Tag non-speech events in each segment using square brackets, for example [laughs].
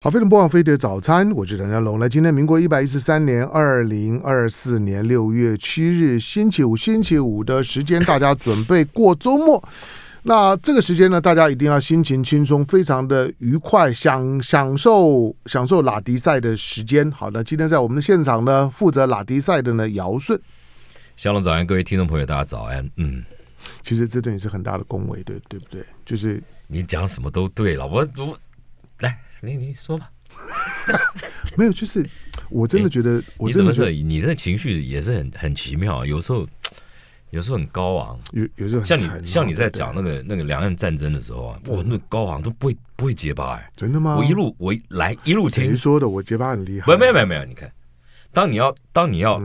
好，非常播放飞碟早餐》，我是陈家龙。来，今天民国一百一十三年二零二四年六月七日，星期五，星期五的时间，大家准备过周末。那这个时间呢，大家一定要心情轻松，非常的愉快，享享受享受拉迪赛的时间。好，的，今天在我们的现场呢，负责拉迪赛的呢，尧舜。小龙早安，各位听众朋友，大家早安。嗯，其实这对你是很大的恭维，对对不对？就是你讲什么都对了。我我来。你你说吧，[laughs] 没有，就是我真的觉得，你这么说？你那情绪也是很很奇妙有时候有时候很高昂，有有时候像你像你在讲那个那个两岸战争的时候啊，我那高昂都不会不会结巴哎，真的吗？我一路我来一路听谁说的？我结巴很厉害，不，没有没有没有，你看，当你要当你要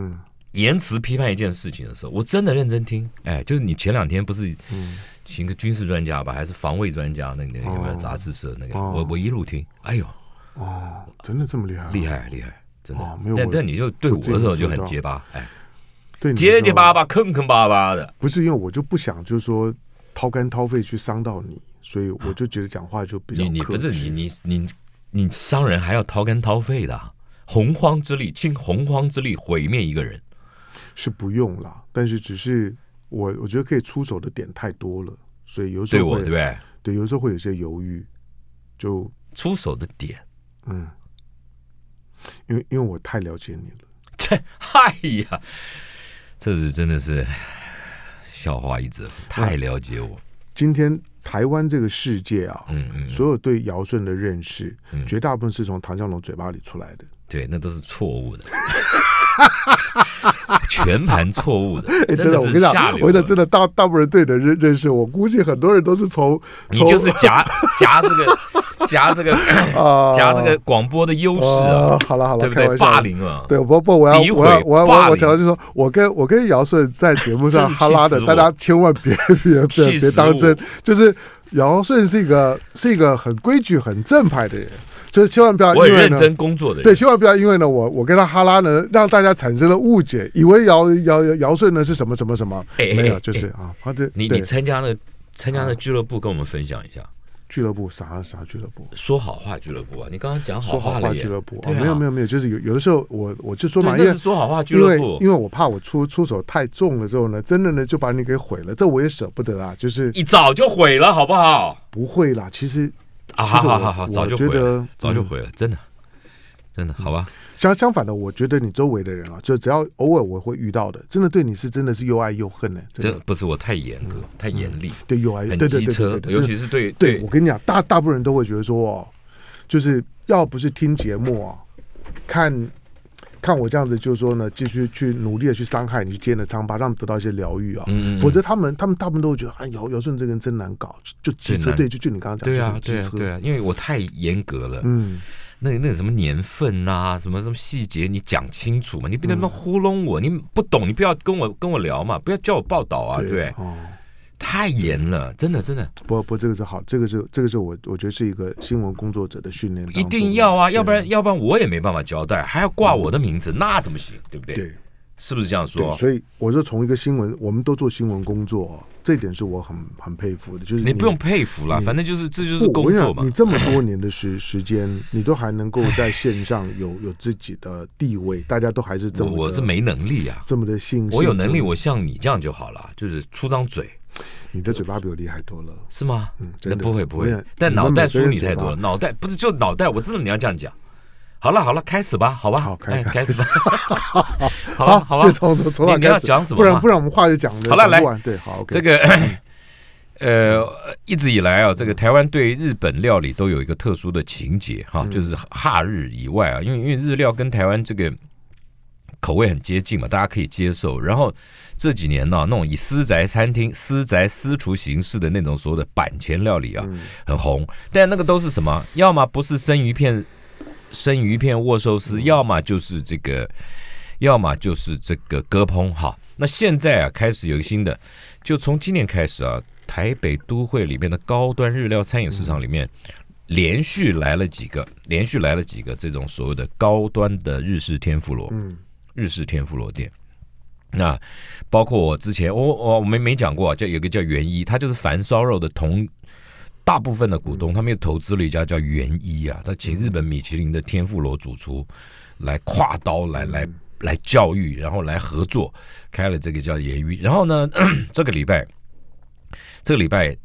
言辞批判一件事情的时候，我真的认真听，哎，就是你前两天不是嗯。请个军事专家吧，还是防卫专家？那个有没有杂志社？那个我我一路听，哎呦，哦，真的这么厉害？厉害厉害，真的。但但你就对我的时候就很结巴，哎，对，结结巴巴、坑坑巴巴的。不是因为我就不想，就是说掏肝掏肺去伤到你，所以我就觉得讲话就比较你你不是你你你你伤人还要掏肝掏肺的洪荒之力，尽洪荒之力毁灭一个人是不用了，但是只是我我觉得可以出手的点太多了。所以有时候对，我对不对？对，有时候会有些犹豫，就出手的点。嗯，因为因为我太了解你了。这，嗨呀，这是真的是笑话一则。太了解我。今天台湾这个世界啊，嗯嗯，所有对尧舜的认识，绝大部分是从唐绍龙嘴巴里出来的。对，那都是错误的。[laughs] 哈哈哈哈！全盘错误的，真的，我跟你讲，我觉得真的大大部分人对的认认识，我估计很多人都是从你就是夹 [laughs] 夹这个夹这个啊，[coughs] 夹这个广播的优势啊。好了好了，对不对？霸凌啊，对，不不，我要我要我要我想要就是说我跟我跟姚顺在节目上哈拉的，大家千万别 [laughs] 别别别当真，就是姚顺是一个是一个很规矩、很正派的人。就是千万不要因为人，对，千万不要因为呢，我我跟他哈拉呢，让大家产生了误解，以为尧尧尧舜呢是什么什么什么。没有，就是啊，的，你你参加那参加那俱乐部跟我们分享一下俱乐部啥啥俱乐部？说好话俱乐部啊！你刚刚讲好话俱乐部，没有没有没有，就是有有的时候我我就说嘛，因为说好话俱乐部，因为我怕我出出手太重了之后呢，真的呢就把你给毁了，这我也舍不得啊，就是一早就毁了好不好？不会啦，其实。啊，好好好早就回了，早就回了，真的，真的，好吧。相相反的，我觉得你周围的人啊，就只要偶尔我会遇到的，真的对你是真的是又爱又恨呢。真的不是我太严格、太严厉，对又爱又恨。机车，尤其是对，对我跟你讲，大大部分人都会觉得说，就是要不是听节目啊，看。看我这样子，就是说呢，继续去努力的去伤害你，去建的疮疤，让他们得到一些疗愈啊。否则他们，他们大部分都会觉得，哎，姚姚顺这个人真难搞，就机车队就就你刚刚讲的，对啊，对啊，因为我太严格了。嗯，那那什么年份啊，什么什么细节，你讲清楚嘛，你不能糊弄我，你不懂，你不要跟我跟我聊嘛，不要叫我报道啊，对。太严了，真的，真的不不，这个是好，这个是这个是我我觉得是一个新闻工作者的训练。一定要啊，要不然要不然我也没办法交代，还要挂我的名字，那怎么行？对不对？对，是不是这样说？所以我就从一个新闻，我们都做新闻工作，这点是我很很佩服的。就是你不用佩服了，反正就是这就是工作嘛。你这么多年的时间，你都还能够在线上有有自己的地位，大家都还是这么，我是没能力啊，这么的信心。我有能力，我像你这样就好了，就是出张嘴。你的嘴巴比我厉害多了，是吗？嗯，不会不会，但脑袋输你太多了。脑袋不是就脑袋，我知道你要这样讲。好了好了，开始吧，好吧，好开开始 [laughs] 吧，好，好，好，好，从从从，你要讲什么？不然不然我们话就讲好了，对，好，这个 [coughs] 呃一直以来啊，这个台湾对日本料理都有一个特殊的情节哈，就是哈日以外啊，因为因为日料跟台湾这个。口味很接近嘛，大家可以接受。然后这几年呢，那种以私宅餐厅、私宅私厨形式的那种所谓的板前料理啊，很红。但那个都是什么？要么不是生鱼片、生鱼片握寿司，要么就是这个，要么就是这个割烹哈。那现在啊，开始有一个新的，就从今年开始啊，台北都会里面的高端日料餐饮市场里面，连续来了几个，连续来了几个这种所谓的高端的日式天妇罗，嗯。日式天妇罗店，那包括我之前，我我我们没讲过，叫有个叫元一，他就是凡烧肉的同大部分的股东，他们又投资了一家叫元一啊，他请日本米其林的天妇罗主厨来跨刀来来来教育，然后来合作开了这个叫元一，然后呢，[clears throat] 这个礼拜，这个礼拜。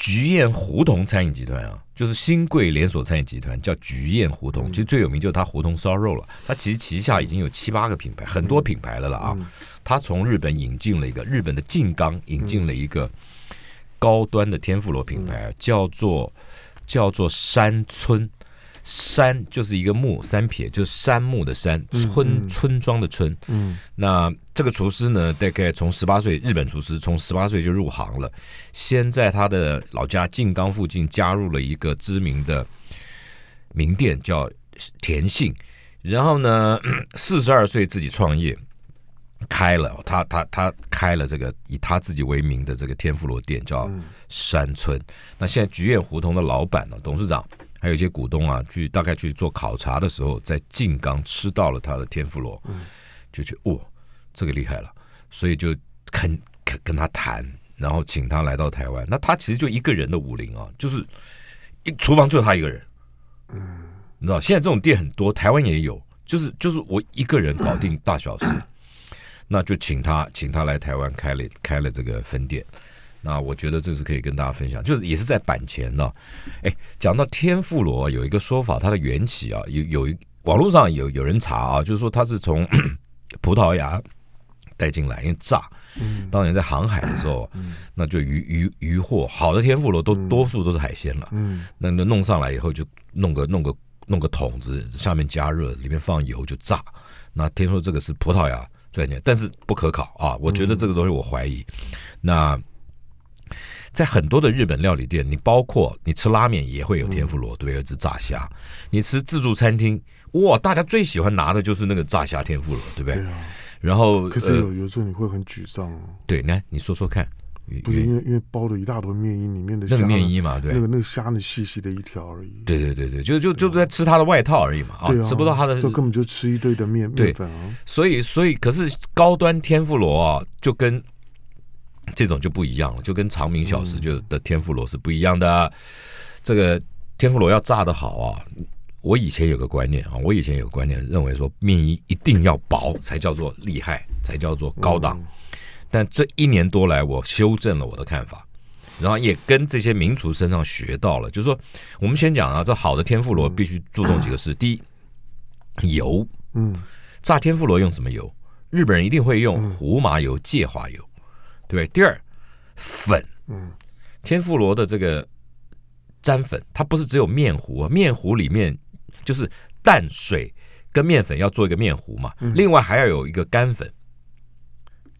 菊宴胡同餐饮集团啊，就是新贵连锁餐饮集团，叫菊宴胡同。其实最有名就是它胡同烧肉了。它其实旗下已经有七八个品牌，很多品牌了了啊。它从日本引进了一个日本的静冈引进了一个高端的天妇罗品牌，叫做叫做山村。山就是一个木，三撇，就是山木的山，村村庄的村。嗯，那。这个厨师呢，大概从十八岁，日本厨师从十八岁就入行了，先在他的老家静冈附近加入了一个知名的名店叫田信，然后呢，[clears throat] 四十二岁自己创业，开了他他他开了这个以他自己为名的这个天妇罗店叫山村。那现在菊苑胡同的老板呢，董事长还有一些股东啊，去大概去做考察的时候，在静冈吃到了他的天妇罗，就去哇。这个厉害了，所以就肯肯跟他谈，然后请他来到台湾。那他其实就一个人的武林啊，就是一厨房就他一个人。嗯，你知道现在这种店很多，台湾也有，就是就是我一个人搞定大小事，那就请他请他来台湾开了开了这个分店。那我觉得这是可以跟大家分享，就是也是在板前呢。哎，讲到天妇罗，有一个说法，它的缘起啊，有有一网络上有有人查啊，就是说它是从 [coughs] 葡萄牙。带进来，因为炸。当年在航海的时候，那就鱼鱼鱼货好的天妇罗都多数都是海鲜了。那那弄上来以后，就弄个弄个弄个桶子，下面加热，里面放油就炸。那听说这个是葡萄牙最钱，但是不可考啊！我觉得这个东西我怀疑。那在很多的日本料理店，你包括你吃拉面也会有天妇罗，对不对？炸虾。你吃自助餐厅，哇，大家最喜欢拿的就是那个炸虾天妇罗，对不对？然后可是有有时候你会很沮丧哦。对，来你说说看。不是因为因为包了一大坨面衣里面的那个面衣嘛？对，那个那个虾，那细细的一条而已。对对对对，就就就在吃它的外套而已嘛，啊，吃不到它的，就根本就吃一堆的面面粉啊。所以所以可是高端天妇罗啊，就跟这种就不一样了，就跟长明小时就的天妇罗是不一样的。这个天妇罗要炸的好啊。我以前有个观念啊，我以前有观念，认为说面衣一定要薄才叫做厉害，才叫做高档。但这一年多来，我修正了我的看法，然后也跟这些名厨身上学到了，就是说，我们先讲啊，这好的天妇罗必须注重几个事：第一，油，嗯，炸天妇罗用什么油？日本人一定会用胡麻油、芥花油，对不对？第二，粉，嗯，天妇罗的这个粘粉，它不是只有面糊啊，面糊里面。就是淡水跟面粉要做一个面糊嘛，另外还要有一个干粉，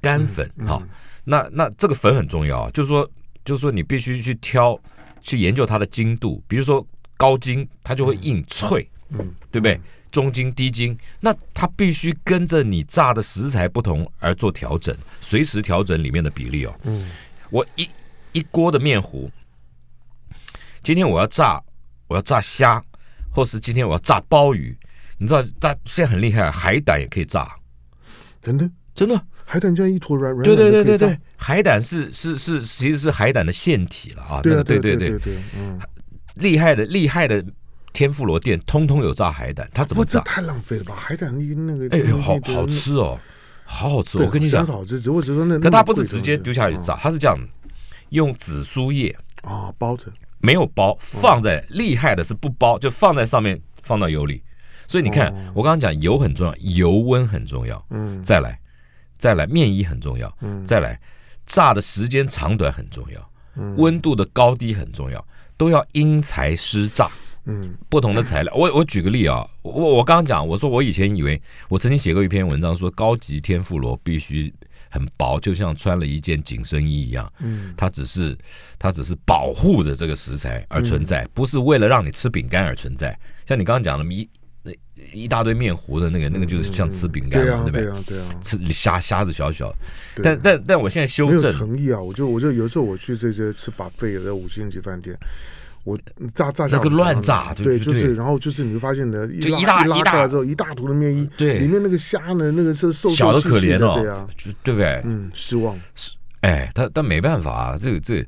干粉哈。那那这个粉很重要啊，就是说就是说你必须去挑去研究它的精度，比如说高筋它就会硬脆，嗯，对不对？中筋低筋，那它必须跟着你炸的食材不同而做调整，随时调整里面的比例哦。嗯，我一一锅的面糊，今天我要炸我要炸虾。或是今天我要炸鲍鱼，你知道，但现在很厉害，海胆也可以炸，真的真的海胆这样一坨软软对对对对对，海胆是是是，其实是海胆的腺体了啊，对对对对对，嗯，厉害的厉害的天妇罗店通通有炸海胆，他怎么炸？这太浪费了，吧，海胆那个，哎呦好好吃哦，好好吃哦，我跟你讲，好吃，只那，但他不是直接丢下去炸，他是这样用紫苏叶啊包着。没有包放在厉害的是不包，就放在上面放到油里，所以你看我刚刚讲油很重要，油温很重要，嗯，再来，再来面衣很重要，嗯，再来炸的时间长短很重要，温度的高低很重要，都要因材施炸，嗯，不同的材料，我我举个例啊，我我刚刚讲我说我以前以为我曾经写过一篇文章说高级天妇罗必须。很薄，就像穿了一件紧身衣一样。嗯，它只是它只是保护着这个食材而存在，不是为了让你吃饼干而存在。像你刚刚讲的，一那一大堆面糊的那个，那个就是像吃饼干嘛，对不对？对啊，对啊，吃虾虾子小小。但但但我现在修正诚意啊，我就我就有时候我去这些吃把废的五星级饭店。我炸炸那个乱炸对，就是，然后就是你会发现呢，就一大一大之后，一大坨的面衣，对，里面那个虾呢，那个是瘦小的可怜，哦，对啊，对不对？嗯，失望。哎，他但没办法啊，这个这，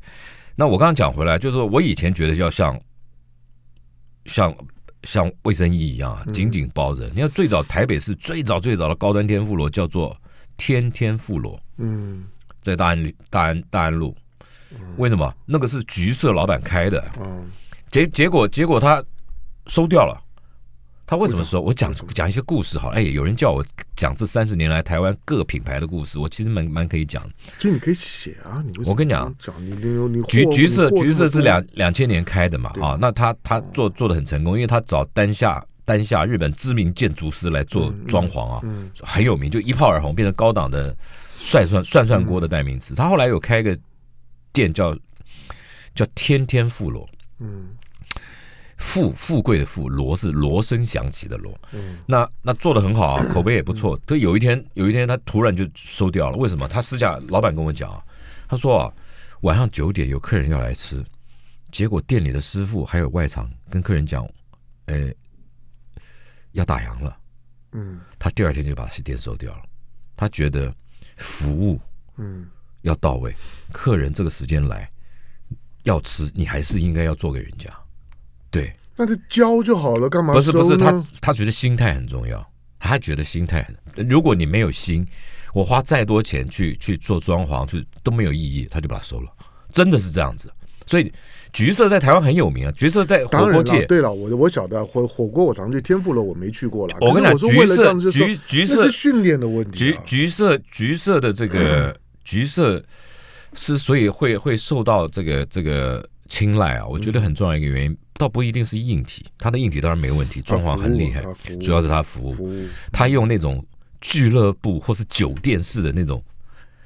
那我刚刚讲回来，就是我以前觉得要像像像卫生衣一样啊，紧紧包着。你看最早台北市最早最早的高端天妇罗叫做天天妇罗，嗯，在大安大安大安路。为什么？那个是橘色老板开的，结结果结果他收掉了。他为什么说？我讲讲一些故事好了。哎，有人叫我讲这三十年来台湾各品牌的故事，我其实蛮蛮可以讲。就你可以写啊，你我跟你讲，橘橘色橘色是两两千年开的嘛啊，那他他做做的很成功，因为他找丹下丹下日本知名建筑师来做装潢啊，很有名，就一炮而红，变成高档的涮涮涮涮锅的代名词。他后来有开一个。店叫叫天天富罗，嗯，富富贵的富，罗是锣声响起的锣，嗯，那那做的很好啊，[coughs] 口碑也不错。可有一天，有一天他突然就收掉了，为什么？他私下老板跟我讲啊，他说晚上九点有客人要来吃，结果店里的师傅还有外场跟客人讲，哎，要打烊了，嗯，他第二天就把店收掉了。他觉得服务，嗯。要到位，客人这个时间来要吃，你还是应该要做给人家，对。那就教就好了，干嘛？不是不是，他他觉得心态很重要，他觉得心态。如果你没有心，我花再多钱去去做装潢，去都没有意义，他就把它收了。真的是这样子。所以橘色在台湾很有名啊，橘色在火锅界。对了，我我晓得火火锅，我常去天妇罗，我没去过了。我跟你讲，橘色橘橘色是训练的问题。橘橘色橘色的这个。橘色，是所以会会受到这个这个青睐啊！我觉得很重要一个原因，倒不一定是硬体，它的硬体当然没问题，装潢很厉害，主要是它服务，它用那种俱乐部或是酒店式的那种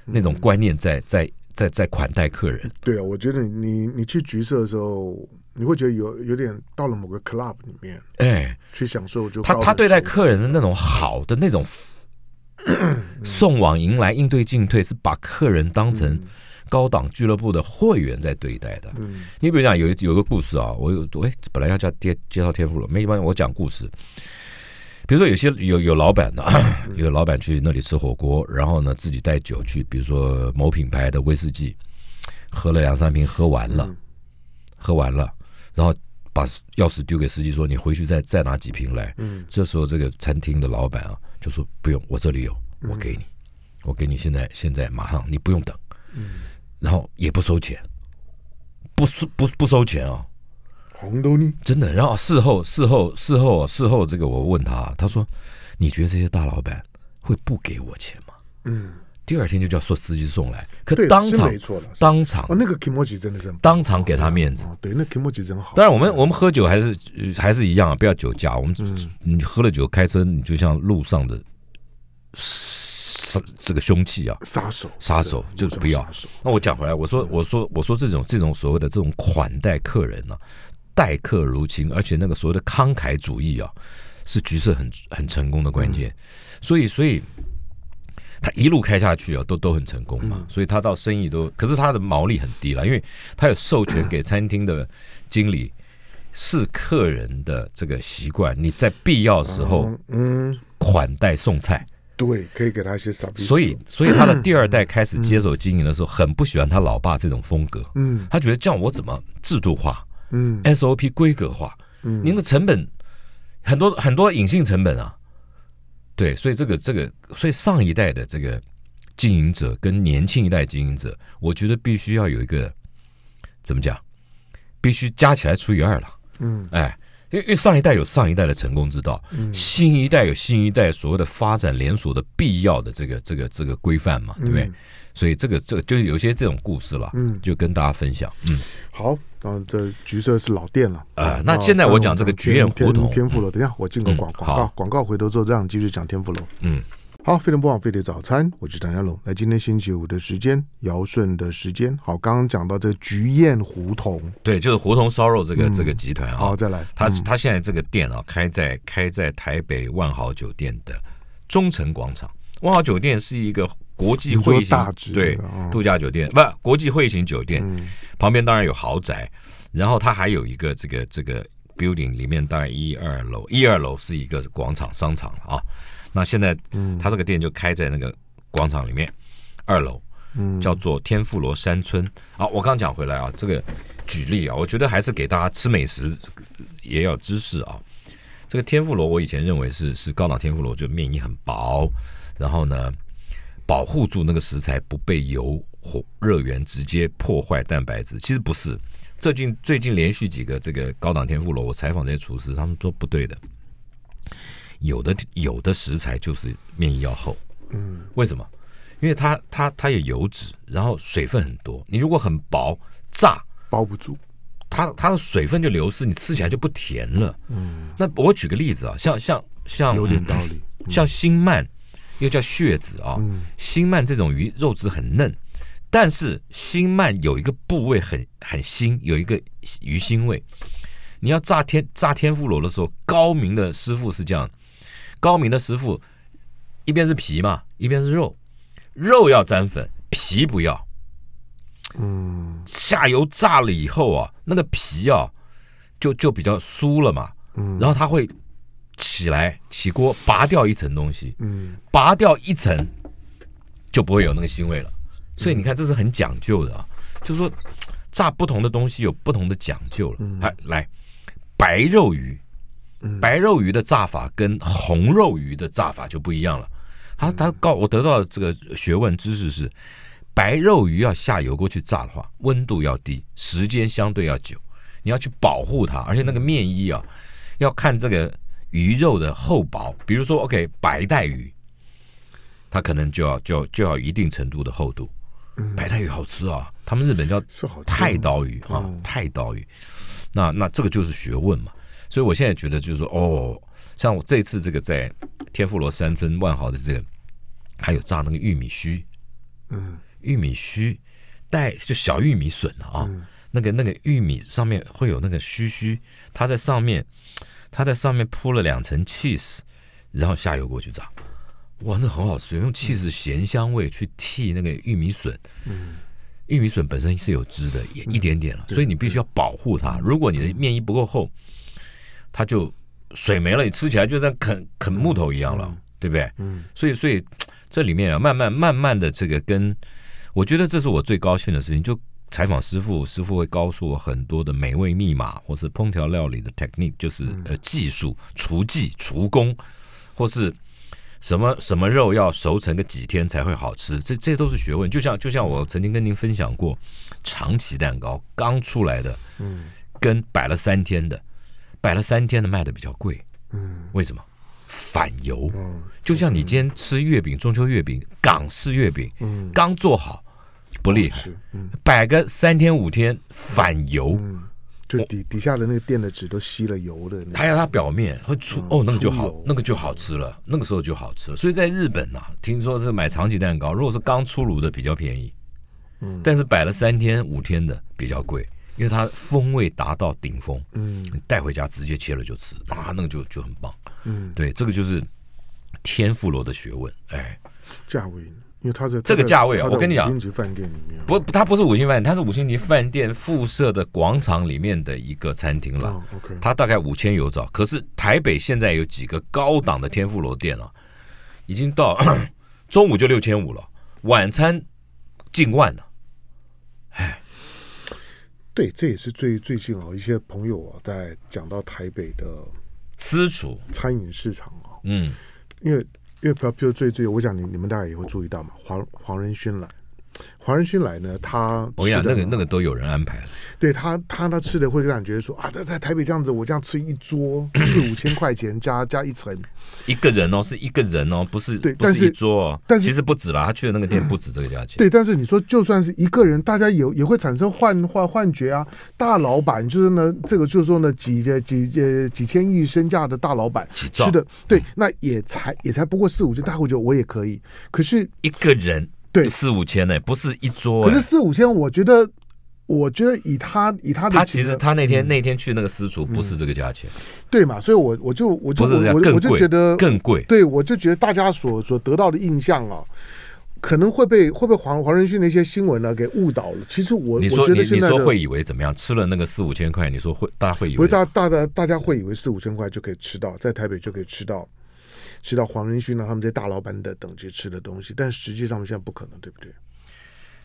那种观念在在在在款待客人。对啊，我觉得你你去橘色的时候，你会觉得有有点到了某个 club 里面，哎，去享受，就他他对待客人的那种好的那种。送往迎来应对进退，是把客人当成高档俱乐部的会员在对待的。嗯，你比如讲有有个故事啊，我有喂本来要叫介介绍天赋了，没关系，我讲故事。比如说有些有有老板的，[clears throat] 有老板去那里吃火锅，然后呢自己带酒去，比如说某品牌的威士忌，喝了两三瓶，喝完了，喝完了，然后把钥匙丢给司机说：“你回去再再拿几瓶来。”嗯，这时候这个餐厅的老板啊。就说不用，我这里有，我给你，我给你，现在现在马上，你不用等，嗯，然后也不收钱，不是不不收钱哦，红豆呢？真的，然后事后事后事后事后，这个我问他，他说，你觉得这些大老板会不给我钱吗？嗯。第二天就叫说司机送来，可当场，当场，哦，那个 k i m o c h 真的是，当场给他面子，对，那 k i m o c h 真好。当然，我们我们喝酒还是还是一样啊，不要酒驾。我们你喝了酒开车，你就像路上的杀这个凶器啊，杀手，杀手就是不要。那我讲回来，我说我说我说这种这种所谓的这种款待客人啊，待客如亲，而且那个所谓的慷慨主义啊，是局势很很成功的关键。所以所以。他一路开下去啊，都都很成功嘛，所以他到生意都，可是他的毛利很低了，因为他有授权给餐厅的经理是客人的这个习惯，你在必要时候，嗯，款待送菜，对，可以给他一些，傻逼。所以所以他的第二代开始接手经营的时候，很不喜欢他老爸这种风格，嗯，他觉得这样我怎么制度化，嗯，SOP 规格化，嗯，您的成本很多很多隐性成本啊。对，所以这个这个，所以上一代的这个经营者跟年轻一代经营者，我觉得必须要有一个怎么讲，必须加起来除以二了。嗯，哎。因为上一代有上一代的成功之道，新一代有新一代所谓的发展连锁的必要的这个这个这个规范嘛，对不对？所以这个这个就有些这种故事了，嗯，就跟大家分享，嗯，好，然这橘色是老店了，啊，那现在我讲这个菊宴胡同天富楼，等一下我进个广广告广告，回头后这样继续讲天富楼，嗯。好，非常棒，费的早餐，我是唐家龙。来，今天星期五的时间，尧舜的时间。好，刚刚讲到这菊宴胡同，对，就是胡同烧肉这个这个集团啊。好，再来，他他现在这个店啊，开在开在台北万豪酒店的中城广场。万豪酒店是一个国际会型对度假酒店，不，国际会型酒店旁边当然有豪宅。然后它还有一个这个这个 building 里面大概一二楼，一二楼是一个广场商场啊。那现在，他这个店就开在那个广场里面，二楼，叫做天妇罗山村。好，我刚讲回来啊，这个举例啊，我觉得还是给大家吃美食也要知识啊。这个天妇罗，我以前认为是是高档天妇罗，就面衣很薄，然后呢保护住那个食材不被油火热源直接破坏蛋白质。其实不是，最近最近连续几个这个高档天妇罗，我采访这些厨师，他们说不对的。有的有的食材就是面衣要厚，嗯，为什么？因为它它它有油脂，然后水分很多。你如果很薄炸，包不住，它它的水分就流失，你吃起来就不甜了。嗯，那我举个例子啊，像像像有点道理，像新鳗又叫血子啊，新鳗这种鱼肉质很嫩，但是新鳗有一个部位很很腥，有一个鱼腥味。你要炸天炸天妇罗的时候，高明的师傅是这样。高明的师傅，一边是皮嘛，一边是肉，肉要沾粉，皮不要。嗯，下油炸了以后啊，那个皮啊，就就比较酥了嘛。嗯，然后它会起来起锅，拔掉一层东西。嗯，拔掉一层，就不会有那个腥味了。所以你看，这是很讲究的啊，就是说炸不同的东西有不同的讲究了。嗯，来，白肉鱼。白肉鱼的炸法跟红肉鱼的炸法就不一样了。他他告我得到这个学问知识是，白肉鱼要下油锅去炸的话，温度要低，时间相对要久，你要去保护它，而且那个面衣啊，要看这个鱼肉的厚薄。比如说，OK，白带鱼，它可能就要就要就要一定程度的厚度。白带鱼好吃啊，他们日本叫太刀鱼啊，太刀鱼。那那这个就是学问嘛。所以，我现在觉得就是说，哦，像我这次这个在天妇罗山尊万豪的这个，还有炸那个玉米须，嗯，玉米须带就小玉米笋啊，那个那个玉米上面会有那个须须，它在上面，它在上面铺了两层 cheese，然后下油锅去炸，哇，那很好吃，用 cheese 咸香味去替那个玉米笋，嗯，玉米笋本身是有汁的，也一点点了，所以你必须要保护它，如果你的面衣不够厚。它就水没了，你吃起来就像啃啃木头一样了，对不对？嗯，所以所以这里面啊，慢慢慢慢的，这个跟我觉得这是我最高兴的事情。就采访师傅，师傅会告诉我很多的美味密码，或是烹调料理的 technique，就是呃技术、厨技、厨工，或是什么什么肉要熟成个几天才会好吃，这这都是学问。就像就像我曾经跟您分享过，长崎蛋糕刚出来的，嗯，跟摆了三天的。摆了三天的卖的比较贵，嗯，为什么？反油，就像你今天吃月饼，中秋月饼，港式月饼，嗯，刚做好不厉害，摆个三天五天反油，就底底下的那个垫的纸都吸了油的，还有它表面会出哦，那个就好，那个就好吃了，那个时候就好吃。了。所以在日本啊，听说是买长崎蛋糕，如果是刚出炉的比较便宜，嗯，但是摆了三天五天的比较贵。因为它风味达到顶峰，嗯，带回家直接切了就吃啊，那个就就很棒，嗯，对，这个就是天妇罗的学问，哎，价位，因为他在这个价位啊，我跟你讲，五星级饭店里面不，它不是五星饭店，它是五星级饭店附设的广场里面的一个餐厅了，OK，它大概五千有找，可是台北现在有几个高档的天妇罗店了，已经到 [clears throat] 中午就六千五了，晚餐近万了，哎。对，这也是最最近啊，一些朋友啊，在讲到台北的私厨餐饮市场啊，嗯，因为因为比如最最，我想你你们大家也会注意到嘛，黄黄仁勋来。黄仁勋来呢，他我想那个那个都有人安排了。对他，他他吃的会感觉说啊，在在台北这样子，我这样吃一桌 [coughs] 四五千块钱加加一层，一个人哦，是一个人哦，不是对，不是一桌，但是其实不止了。他去的那个店不止这个价钱。对，[coughs] 但是你说就算是一个人，大家也也会产生幻幻幻觉啊。大老板就是呢，这个就是说呢，几几几几千亿身价的大老板吃的，对，那也才也才不过四五千，大户觉得我也可以。可是一个人。对，四五千呢，不是一桌可是四五千，我觉得，我觉得以他以他的，他其实他那天那天去那个私厨不是这个价钱，对嘛？所以我我就我就我我就觉得更贵。对，我就觉得大家所所得到的印象啊，可能会被会被黄黄仁勋那些新闻呢给误导了。其实我你说你说会以为怎么样？吃了那个四五千块，你说会大家会以为大大的大家会以为四五千块就可以吃到，在台北就可以吃到。吃到黄仁勋呢他们这大老板的等级吃的东西，但实际上现在不可能，对不对？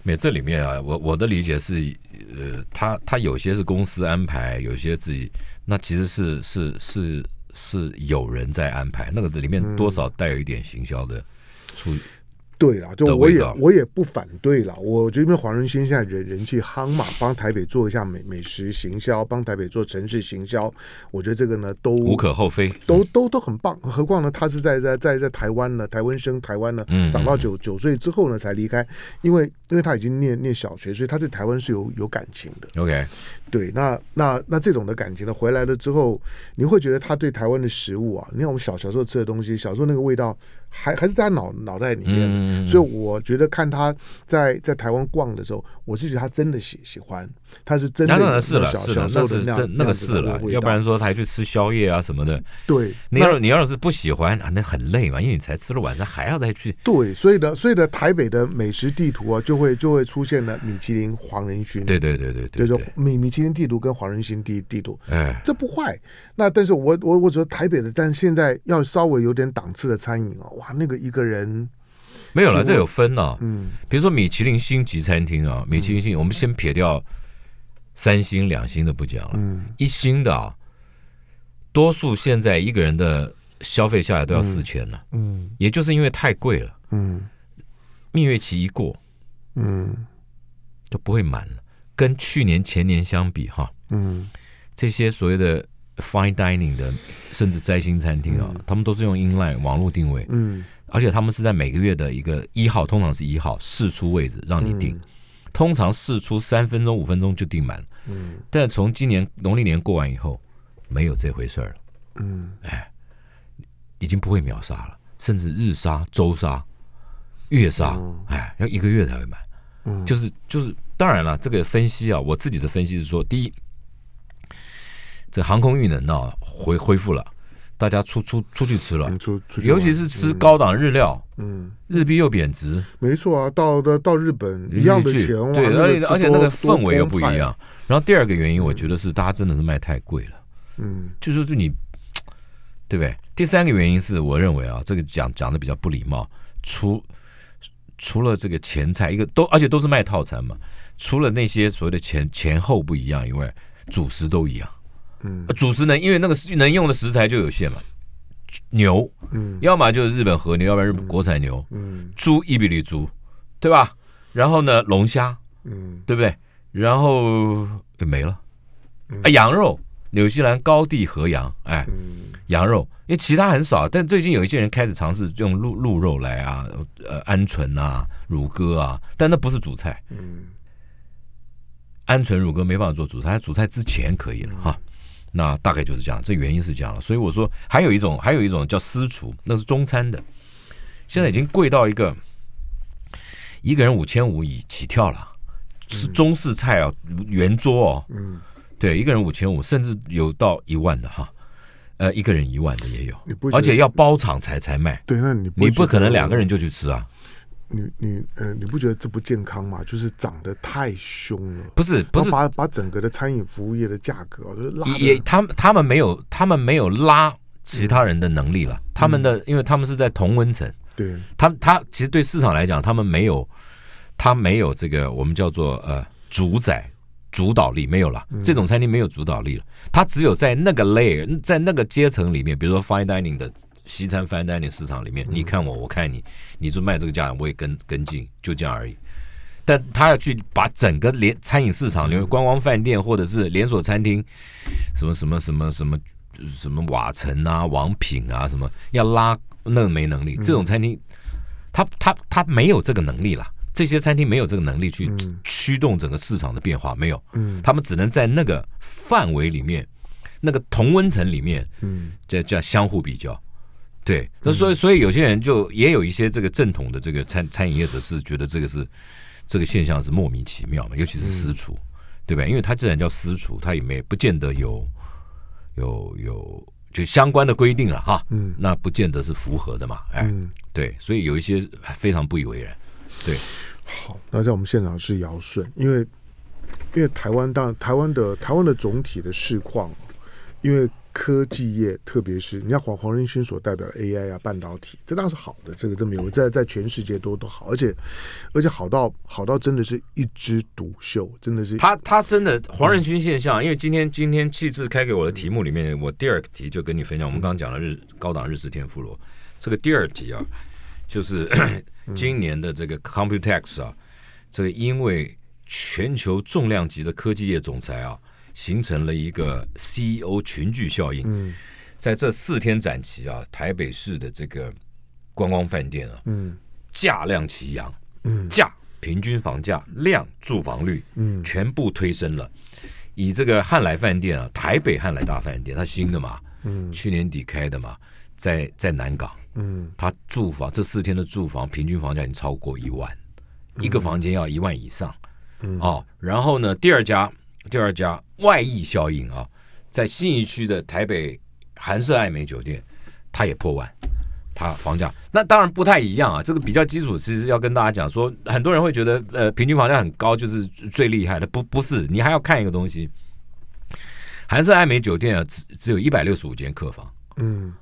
没，这里面啊，我我的理解是，呃，他他有些是公司安排，有些自己，那其实是是是是有人在安排，那个里面多少带有一点行销的，出对了，就我也我也不反对了。我觉得黄仁勋现在人人气夯嘛，帮台北做一下美美食行销，帮台北做城市行销。我觉得这个呢都无可厚非，都都都很棒。何况呢，他是在在在在台湾呢，台湾生台湾呢，长到九九岁之后呢才离开，因为。因为他已经念念小学，所以他对台湾是有有感情的。OK，对，那那那这种的感情呢，回来了之后，你会觉得他对台湾的食物啊，你看我们小小时候吃的东西，小时候那个味道，还还是在他脑脑袋里面。所以我觉得看他在在台湾逛的时候，我是觉得他真的喜喜欢，他是真的。那当然是了，候的那是那个是了，要不然说他去吃宵夜啊什么的。对，你要你要是不喜欢啊，那很累嘛，因为你才吃了晚上还要再去。对，所以呢，所以呢，台北的美食地图啊，就。会就会出现了米其林黄仁勋，对对对对对，就米米其林地图跟黄仁勋地地图，哎，这不坏。那但是我我我只得台北的，但现在要稍微有点档次的餐饮哦，哇，那个一个人没有了，这有分呢。嗯，比如说米其林星级餐厅啊，米其林星，我们先撇掉三星两星的不讲了，嗯，一星的啊，多数现在一个人的消费下来都要四千了，嗯，也就是因为太贵了，嗯，蜜月期一过。嗯，就不会满了。跟去年前年相比，哈，嗯，这些所谓的 fine dining 的，甚至摘星餐厅啊，他们都是用 in line 网络定位，嗯，而且他们是在每个月的一个一号，通常是一号试出位置让你订，通常试出三分钟、五分钟就订满了，嗯，但从今年农历年过完以后，没有这回事儿了，嗯，哎，已经不会秒杀了，甚至日杀、周杀。月杀，哎，要一个月才会买，嗯，就是就是，当然了，这个分析啊，我自己的分析是说，第一，这航空运能啊，回恢复了，大家出出出去吃了，出出，尤其是吃高档日料，嗯，日币又贬值，没错啊，到到到日本一样的钱，对，而且而且那个氛围又不一样。然后第二个原因，我觉得是大家真的是卖太贵了，嗯，就是你，对不对？第三个原因是我认为啊，这个讲讲的比较不礼貌，出。除了这个前菜一个都，而且都是卖套餐嘛。除了那些所谓的前前后不一样以外，主食都一样。嗯，主食呢，因为那个能用的食材就有限嘛，牛，嗯，要么就是日本和牛，要不然日本国产牛，嗯，猪伊比例猪，对吧？然后呢，龙虾，嗯，对不对？然后也没了，啊，羊肉。纽西兰高地和羊，哎，羊肉，因为其他很少，但最近有一些人开始尝试用鹿鹿肉来啊，呃，鹌鹑啊，乳鸽啊，但那不是主菜，嗯，鹌鹑乳鸽没办法做主菜，主菜之前可以了哈，那大概就是这样，这原因是这样了，所以我说还有一种还有一种叫私厨，那是中餐的，现在已经贵到一个，一个人五千五已起跳了，是中式菜哦，圆桌哦。对，一个人五千五，甚至有到一万的哈，呃，一个人一万的也有，而且要包场才才卖。对，那你你不可能两个人就去吃啊？你你呃，你不觉得这不健康吗？就是涨得太凶了。不是，不是把把整个的餐饮服务业的价格就也也，他们他们没有他们没有拉其他人的能力了。他们的，因为他们是在同温层，对，他他其实对市场来讲，他们没有他没有这个我们叫做呃主宰。主导力没有了，这种餐厅没有主导力了。他只有在那个 layer，在那个阶层里面，比如说 fine dining 的西餐 fine dining 市场里面，你看我，我看你，你就卖这个价，我也跟跟进，就这样而已。但他要去把整个连餐饮市场，连观光饭店或者是连锁餐厅，什么什么什么什么什么瓦城啊、王品啊，什么要拉那没能力，这种餐厅，他他他没有这个能力了。这些餐厅没有这个能力去驱动整个市场的变化，没有，他们只能在那个范围里面，那个同温层里面，嗯，在在相互比较，对，那所以所以有些人就也有一些这个正统的这个餐餐饮业者是觉得这个是这个现象是莫名其妙嘛，尤其是私厨，对吧？因为他既然叫私厨，他也没不见得有有有就相关的规定了哈，嗯，那不见得是符合的嘛，哎，对，所以有一些非常不以为然。对，好，那在我们现场是姚顺，因为因为台湾当然台湾的台湾的总体的市况，因为科技业，特别是你要黄黄仁勋所代表的 AI 啊半导体，这当然是好的，这个证明我在在全世界都都好，而且而且好到好到真的是一枝独秀，真的是他他真的黄仁勋现象，因为今天今天气质开给我的题目里面，我第二个题就跟你分享，我们刚刚讲了日高档日式天妇罗，这个第二题啊。就是今年的这个 Computex 啊，这因为全球重量级的科技业总裁啊，形成了一个 CEO 群聚效应。嗯，在这四天展期啊，台北市的这个观光饭店啊，嗯，价量齐扬，嗯，价平均房价，量住房率，嗯，全部推升了。以这个汉来饭店啊，台北汉来大饭店，它新的嘛，嗯，去年底开的嘛，在在南港。嗯，他住房这四天的住房平均房价已经超过一万，一个房间要一万以上，哦，然后呢，第二家第二家外溢效应啊，在新义区的台北韩式爱美酒店，它也破万，它房价那当然不太一样啊，这个比较基础，其实要跟大家讲说，很多人会觉得呃，平均房价很高就是最厉害的，不不是，你还要看一个东西，韩式爱美酒店啊，只只有一百六十五间客房，嗯。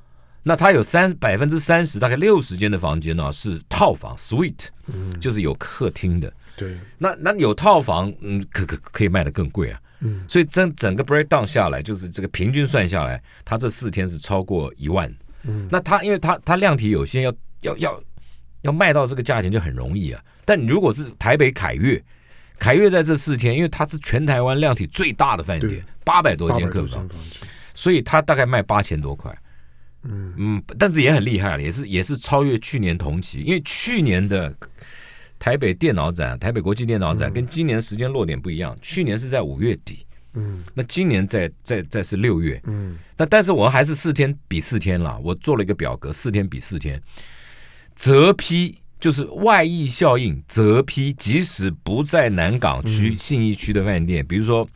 那它有三百分之三十，大概六十间的房间呢是套房 suite，嗯，就是有客厅的。对，那那有套房，嗯，可可可以卖的更贵啊。嗯，所以整整个 break down 下来，就是这个平均算下来，它这四天是超过一万。嗯，那它因为它它量体有限，要要要要卖到这个价钱就很容易啊。但你如果是台北凯悦，凯悦在这四天，因为它是全台湾量体最大的饭店，八百多间客房，所以它大概卖八千多块。嗯嗯，但是也很厉害，了，也是也是超越去年同期。因为去年的台北电脑展、台北国际电脑展跟今年时间落点不一样，去年是在五月底，嗯，那今年在在在是六月，嗯，那但是我还是四天比四天了，我做了一个表格，四天比四天，择批就是外溢效应，择批即使不在南港区、信义区的饭店，比如说。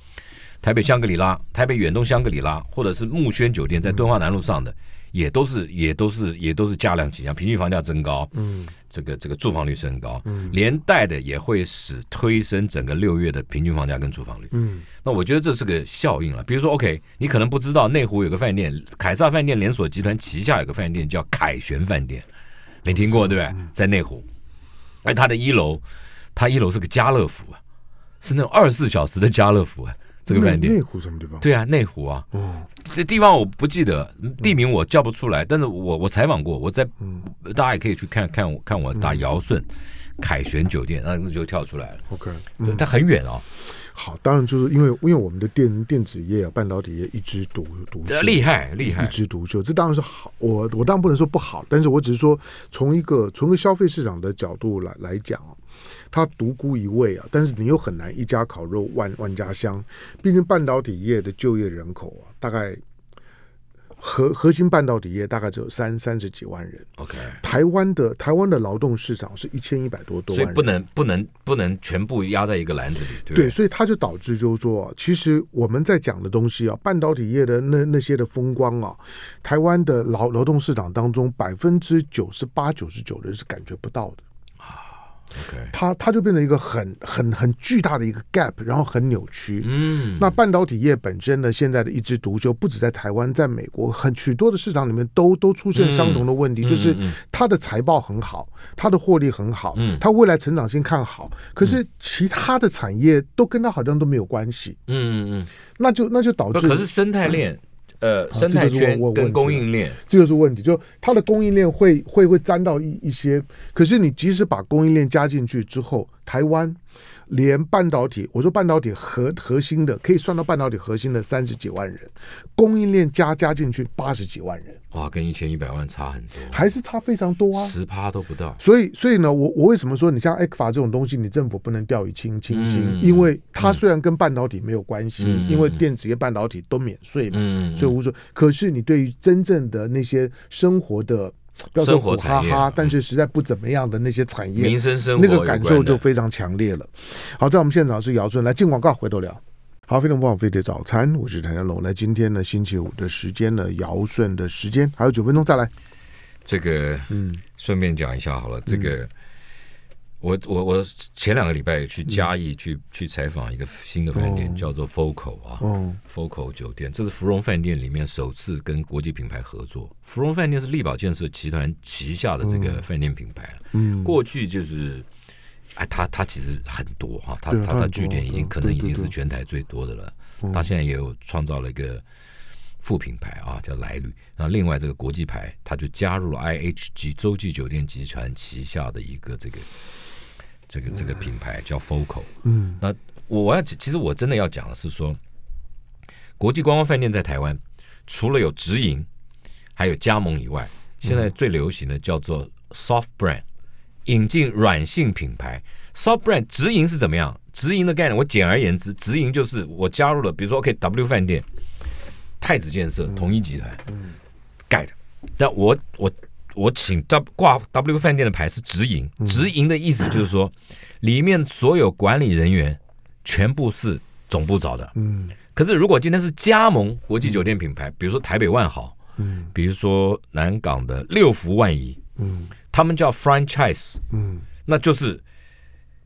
台北香格里拉、台北远东香格里拉，或者是木轩酒店，在敦化南路上的，也都是也都是也都是价量齐升，平均房价增高，嗯，这个这个住房率升高，嗯，连带的也会使推升整个六月的平均房价跟住房率，嗯，那我觉得这是个效应了。比如说，OK，你可能不知道内湖有个饭店，凯撒饭店连锁集团旗下有个饭店叫凯旋饭店，没听过对不对？在内湖，哎，它的一楼，它一楼是个家乐福啊，是那种二十四小时的家乐福啊。这个饭店，内湖什么地方？对啊，内湖啊。哦。这地方我不记得地名，我叫不出来。但是我我采访过，我在大家也可以去看看我看我打“尧舜凯旋酒店”，然后就跳出来了。OK，它很远哦。好，当然就是因为因为我们的电电子业啊，半导体业一枝独独厉害厉害一枝独秀。这当然是好，我我当然不能说不好，但是我只是说从一个从一个消费市场的角度来来讲。他独孤一味啊，但是你又很难一家烤肉万万家香，毕竟半导体业的就业人口啊，大概核核心半导体业大概只有三三十几万人。OK，台湾的台湾的劳动市场是一千一百多多万，所以不能不能不能全部压在一个篮子里。对，所以它就导致，就是说其实我们在讲的东西啊，半导体业的那那些的风光啊，台湾的劳劳动市场当中，百分之九十八九十九的人是感觉不到的。它它就变成一个很很很巨大的一个 gap，然后很扭曲。嗯，那半导体业本身呢，现在的一枝独秀，不止在台湾，在美国，很许多的市场里面都都出现相同的问题，就是它的财报很好，它的获利很好，它未来成长性看好，可是其他的产业都跟它好像都没有关系。嗯嗯嗯，那就那就导致，可是生态链。呃，生态圈跟供应链，这个是问题。就它的供应链会会会沾到一一些，可是你即使把供应链加进去之后，台湾。连半导体，我说半导体核核心的，可以算到半导体核心的三十几万人，供应链加加进去八十几万人，哇，跟一千一百万差很多，还是差非常多啊，十趴都不到。所以，所以呢，我我为什么说你像埃克法这种东西，你政府不能掉以轻心？因为它虽然跟半导体没有关系，因为电子业、半导体都免税嘛，所以我说，可是你对于真正的那些生活的。要做“虎哈哈”，但是实在不怎么样的那些产业，民生生活那个感受就非常强烈了。好，在我们现场是尧舜来进广告，回头聊。好，非常棒，飞碟早餐，我是谭家龙。那今天呢，星期五的时间呢，尧舜的时间还有九分钟再来。这个，嗯，顺便讲一下好了，这个。我我我前两个礼拜去嘉义去去采访一个新的饭店，叫做 Focal 啊，Focal 酒店，这是芙蓉饭店里面首次跟国际品牌合作。芙蓉饭店是力宝建设集团旗下的这个饭店品牌，嗯，过去就是，哎，他他其实很多哈，他他的据点已经可能已经是全台最多的了。他现在也有创造了一个副品牌啊，叫来旅。那另外这个国际牌，他就加入了 IHG 洲际酒店集团旗下的一个这个。这个这个品牌叫 Focal，嗯，那我我要其实我真的要讲的是说，国际观光饭店在台湾除了有直营，还有加盟以外，现在最流行的叫做 Soft Brand，引进软性品牌。Soft Brand 直营是怎么样？直营的概念，我简而言之，直营就是我加入了，比如说 OKW 饭店、太子建设、统一集团，嗯，盖的。但我我。我请 W 挂 W 饭店的牌是直营，直营的意思就是说，里面所有管理人员全部是总部找的。嗯，可是如果今天是加盟国际酒店品牌，比如说台北万豪，嗯，比如说南港的六福万怡，嗯，他们叫 franchise，嗯，那就是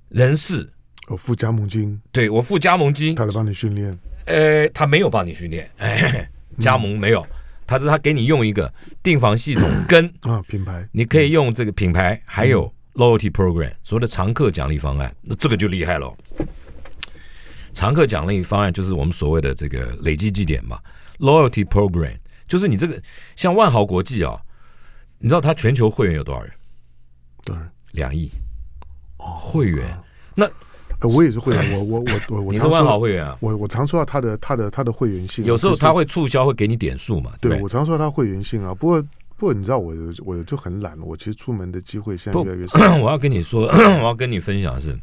人事，我付加盟金，对我付加盟金，他来帮你训练，呃，他没有帮你训练，哎，[laughs] 加盟没有。他是他给你用一个订房系统 [clears throat] 跟啊品牌，你可以用这个品牌，还有 loyalty program 所谓的常客奖励方案，那这个就厉害了。常客奖励方案就是我们所谓的这个累积绩点嘛，loyalty program 就是你这个像万豪国际啊，你知道它全球会员有多少人？对，两亿哦会员那。我也是会员，我我我我我。你是万豪会员啊？我我常说到他的他的他的会员性，有时候他会促销，会给你点数嘛。对，我常说到他会员性啊。不过不过，你知道我我就很懒我其实出门的机会现在越来越 [clears throat] 少。我要跟你说，[clears throat] 我要跟你分享的是，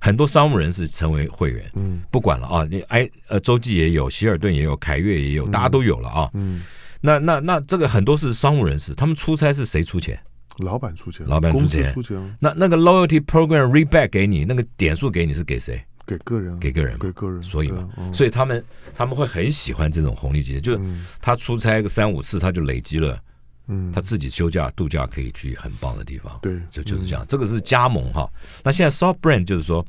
很多商务人士成为会员，嗯，不管了啊，你哎呃，洲际也有，希尔顿也有，凯悦也有，大家都有了啊。嗯，那那那这个很多是商务人士，他们出差是谁出钱？老板出钱，老板出钱出钱。那那个 loyalty program rebate 给你那个点数给你是给谁？给个人，给个人，给个人。所以嘛，所以他们他们会很喜欢这种红利机制，就是他出差个三五次，他就累积了，嗯，他自己休假度假可以去很棒的地方。对，就就是这样。这个是加盟哈。那现在 soft brand 就是说。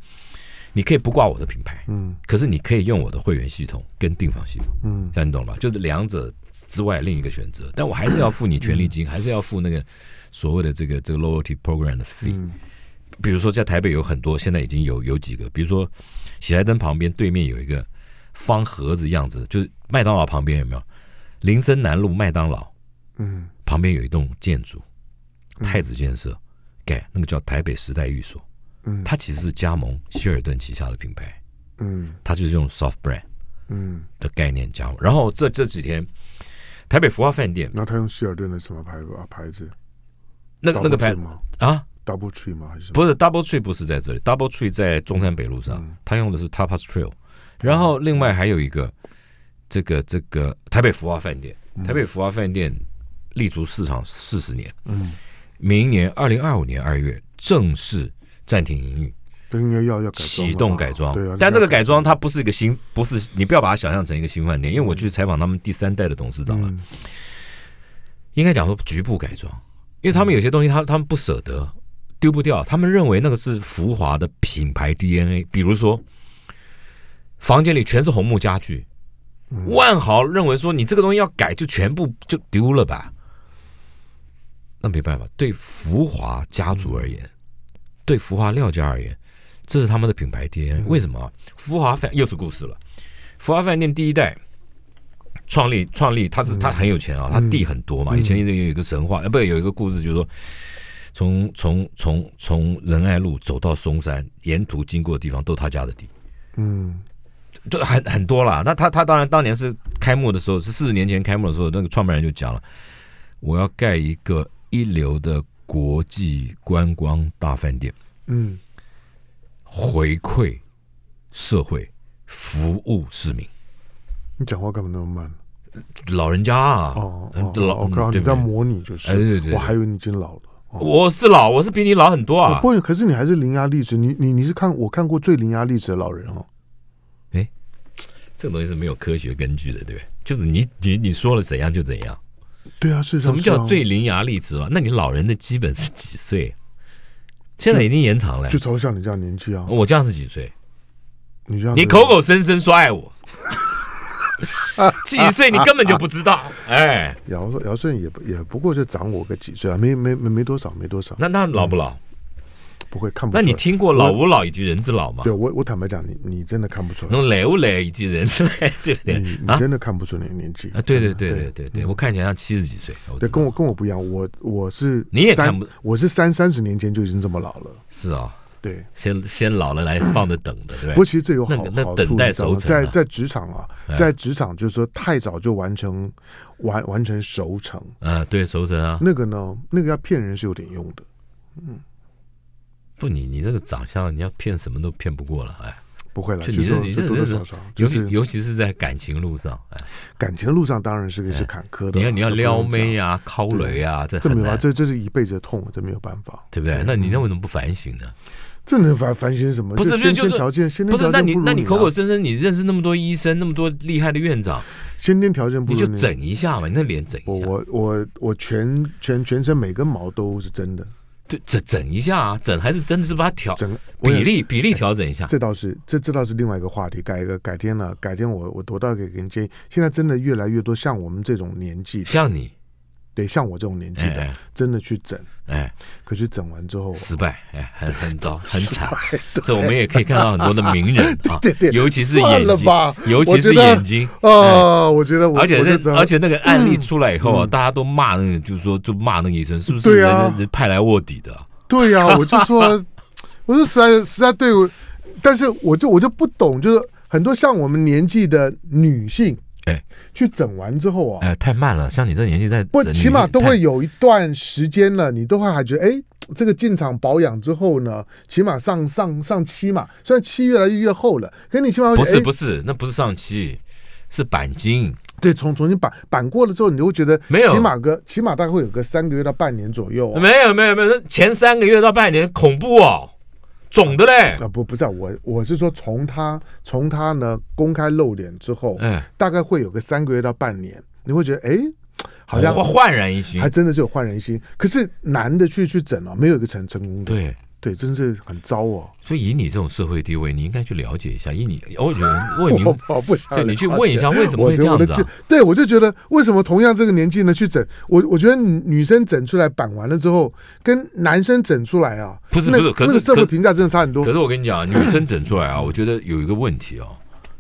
你可以不挂我的品牌，嗯，可是你可以用我的会员系统跟订房系统，嗯，这你懂吧？就是两者之外另一个选择，但我还是要付你权利金，还是要付那个所谓的这个这个 loyalty program 的费。嗯，比如说在台北有很多，现在已经有有几个，比如说喜来登旁边对面有一个方盒子样子，就是麦当劳旁边有没有？林森南路麦当劳，嗯，旁边有一栋建筑，太子建设，给那个叫台北时代寓所。嗯，他其实是加盟希尔顿旗下的品牌，嗯，他就是用 soft brand，嗯的概念加盟。然后这这几天，台北福华饭店，那他用希尔顿的什么牌子啊牌子？那个那个牌吗？啊，Double Tree 吗？还是不是 Double Tree 不是在这里，Double Tree 在中山北路上，他用的是 Tapas Trail。然后另外还有一个这个这个台北福华饭店，台北福华饭店立足市场四十年，嗯，明年二零二五年二月正式。暂停营运，都应该要要启动改装。但这个改装它不是一个新，不是你不要把它想象成一个新饭店，因为我去采访他们第三代的董事长了，应该讲说局部改装，因为他们有些东西他他们不舍得丢不掉，他们认为那个是浮华的品牌 DNA。比如说，房间里全是红木家具，万豪认为说你这个东西要改就全部就丢了吧，那没办法，对浮华家族而言。对福华廖家而言，这是他们的品牌 DNA。为什么？福华饭又是故事了。福华饭店第一代创立，创立他是他很有钱啊，他地很多嘛。以前有一个神话，呃，不，有一个故事，就是说，从从从从仁爱路走到嵩山，沿途经过的地方都他家的地。嗯，都很很多啦。那他他当然当年是开幕的时候是四十年前开幕的时候，那个创办人就讲了，我要盖一个一流的。国际观光大饭店，嗯，回馈社会，服务市民。你讲话干嘛那么慢？老人家啊，老刚你在模拟就是？哎对对，我还以为你真老了。我是老，我是比你老很多啊。不会，可是你还是伶牙俐齿。你你你是看我看过最伶牙俐齿的老人哦。哎，这个东西是没有科学根据的，对不对？就是你你你说了怎样就怎样。对啊，什么叫最伶牙俐齿啊？那你老人的基本是几岁？现在已经延长了，就朝像你这样年纪啊。我这样是几岁？你这样，你口口声声说爱我，[laughs] 几岁你根本就不知道。哎，姚顺，姚顺也也不过就长我个几岁啊，没没没没多少，没多少。那那老不老？不会看不？那你听过老吾老以及人之老吗？对我，我坦白讲，你你真的看不出来。能来吾来以及人之来，对不对？你你真的看不出你年纪啊？对对对对对对，我看起来像七十几岁。对，跟我跟我不一样，我我是你也看不，我是三三十年前就已经这么老了。是啊，对，先先老了来放着等的，对不对？不过其实这有好那等待熟成，在在职场啊，在职场就是说太早就完成完完成熟成啊，对熟成啊，那个呢，那个要骗人是有点用的，嗯。不，你你这个长相，你要骗什么都骗不过了，哎，不会了，就你这多多少少，尤其尤其是在感情路上，哎，感情路上当然是个是坎坷的，你要你要撩妹啊，敲雷啊，这没有啊，这这是一辈子的痛，这没有办法，对不对？那你那为什么不反省呢？这能反反省什么？不是就是条件，先天条件不是。那你那你口口声声你认识那么多医生，那么多厉害的院长，先天条件不，你就整一下嘛，你那脸整，我我我我全全全身每根毛都是真的。整整一下啊，整还是真的是把它调，整比例比例调整一下。[laughs] 这倒是，这这倒是另外一个话题。改一个改天了，改天我我多大可以给你建议？现在真的越来越多像我们这种年纪，像你。得像我这种年纪的，真的去整，哎，可是整完之后失败，哎，很很糟，[laughs] 很惨。这我们也可以看到很多的名人，[laughs] 对对，尤其是眼睛，尤其是眼睛啊，我觉得，而且那而且那个案例出来以后啊，大家都骂那个，就是说就骂那个医生是不是派来卧底的？对呀，[laughs] 我就说，我说实在实在对我，但是我就我就不懂，就是很多像我们年纪的女性。哎，去整完之后啊，哎，太慢了。像你这年纪，在不，起码都会有一段时间了，你都会还觉得，哎，这个进场保养之后呢，起码上上上漆嘛。虽然漆越来越越厚了，可你起码不是不是，那不是上漆，是钣金。对，重重新板板过了之后，你就会觉得没有，起码个起码大概会有个三个月到半年左右。没有没有没有，前三个月到半年恐怖哦。肿的嘞啊不不是啊我我是说从他从他呢公开露脸之后，嗯，大概会有个三个月到半年，你会觉得哎，好像会焕然一新，还真的是有焕然一新。可是男的去去整啊，没有一个成成功的对。对，真是很糟哦。所以以你这种社会地位，你应该去了解一下。以你，我觉得问你哦，[laughs] 不，对你去问一下为什么会这样子。对，我就觉得为什么同样这个年纪呢，去整我，我觉得女生整出来板完了之后，跟男生整出来啊，不是不是，那个社会评价真的差很多。可是我跟你讲，女生整出来啊，我觉得有一个问题哦，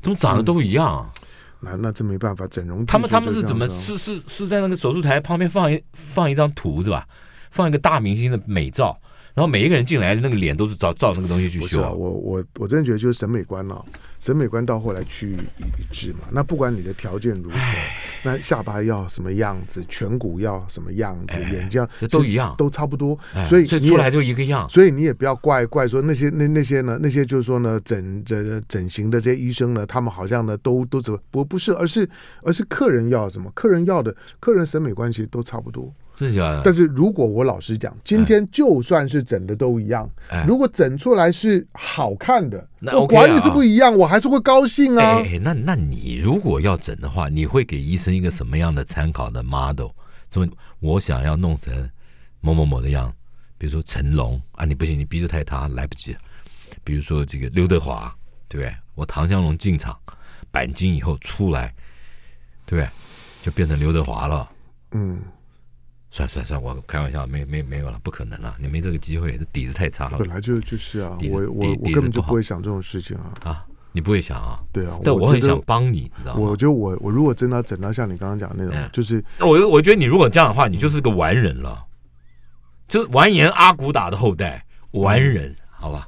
怎么长得都一样？啊？那那真没办法，整容。他们他们是怎么？是是是在那个手术台旁边放一放一张图是吧？放一个大明星的美照。然后每一个人进来，那个脸都是照照那个东西去修啊！我我我，真的觉得就是审美观啊，审美观到后来趋于一致嘛。那不管你的条件如何，那下巴要什么样子，颧骨要什么样子，眼睛这都一样，都差不多。所以所以出来就一个样。所以你也不要怪怪说那些那那些呢，那些就是说呢，整整整形的这些医生呢，他们好像呢都都怎么不不是，而是而是客人要什么，客人要的，客人审美关系都差不多。的但是，如果我老实讲，今天就算是整的都一样，如果整出来是好看的，我管你是不一样，我还是会高兴啊。那那你如果要整的话，你会给医生一个什么样的参考的 model？说，我想要弄成某某某的样，比如说成龙啊，你不行，你逼得太他来不及比如说这个刘德华，对不对？我唐香龙进场钣金以后出来，对不对？就变成刘德华了。嗯。算算算，我开玩笑，没没没有了，不可能了，你没这个机会，底子太差了。本来就就是啊，我我我根本就不会想这种事情啊。啊，你不会想啊？对啊，但我很想帮你，你知道吗？我觉得我我如果真的整到像你刚刚讲的那种，就是我我觉得你如果这样的话，你就是个完人了，就完颜阿骨打的后代完人，好吧？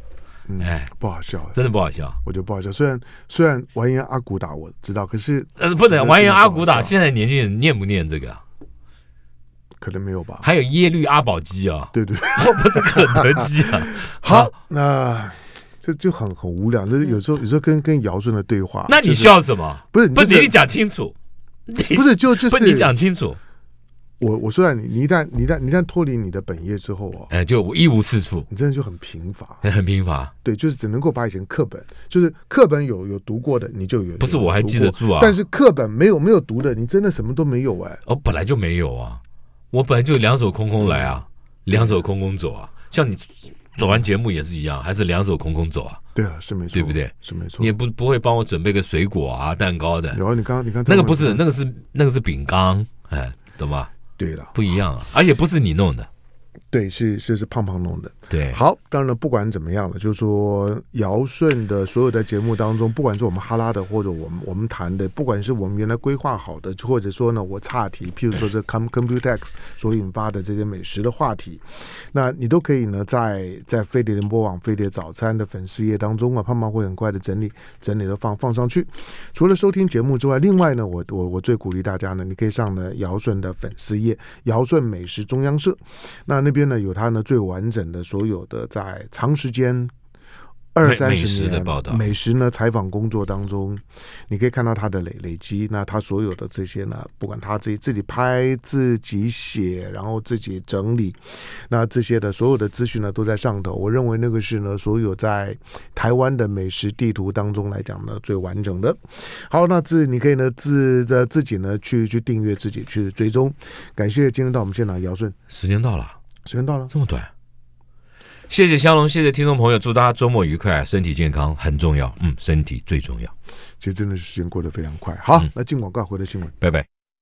哎，不好笑，真的不好笑，我觉得不好笑。虽然虽然完颜阿骨打我知道，可是呃，不能完颜阿骨打现在年轻人念不念这个？啊？可能没有吧，还有耶律阿保机啊，对对，[laughs] 我不是肯德基啊。[laughs] 好，那这就很很无聊。那有时候有时候跟跟尧舜的对话，那你笑什么？不是，不，你讲清楚，不是就就是你讲清楚。我我说啊，你你一旦你一旦你一旦脱离你的本业之后啊，哎，就一无是处。你真的就很贫乏，很贫乏。对，就是只能够把以前课本，就是课本有有读过的，你就有。不是，我还记得住啊。但是课本没有没有读的，你真的什么都没有哎。哦，本来就没有啊。我本来就两手空空来啊，两手空空走啊。像你走完节目也是一样，还是两手空空走啊？对啊，是没错，对不对？是没错，你不不会帮我准备个水果啊、蛋糕的？你刚你刚那个不是，那个是那个是饼干，哎，懂吗？对了，不一样啊，而且不是你弄的。对，是是是胖胖弄的。对，好，当然了，不管怎么样了，就是说，尧舜的所有的节目当中，不管是我们哈拉的，或者我们我们谈的，不管是我们原来规划好的，或者说呢我岔题，譬如说这 [laughs] com computerx 所引发的这些美食的话题，那你都可以呢在在飞碟联播网飞碟早餐的粉丝页当中啊，胖胖会很快的整理整理的放放上去。除了收听节目之外，另外呢，我我我最鼓励大家呢，你可以上呢尧舜的粉丝页，尧舜美食中央社那。那边呢有他呢最完整的所有的在长时间二三十年的报道美食呢采访工作当中，你可以看到他的累累积。那他所有的这些呢，不管他自己自己拍、自己写，然后自己整理，那这些的所有的资讯呢都在上头。我认为那个是呢，所有在台湾的美食地图当中来讲呢最完整的。好，那自你可以呢自的自己呢去去订阅、自己去追踪。感谢今天到我们现场姚顺，时间到了。时间到了，这么短，谢谢香龙，谢谢听众朋友，祝大家周末愉快，身体健康很重要，嗯，身体最重要，其实真的是时间过得非常快，好，那进广告，回到新闻，拜拜。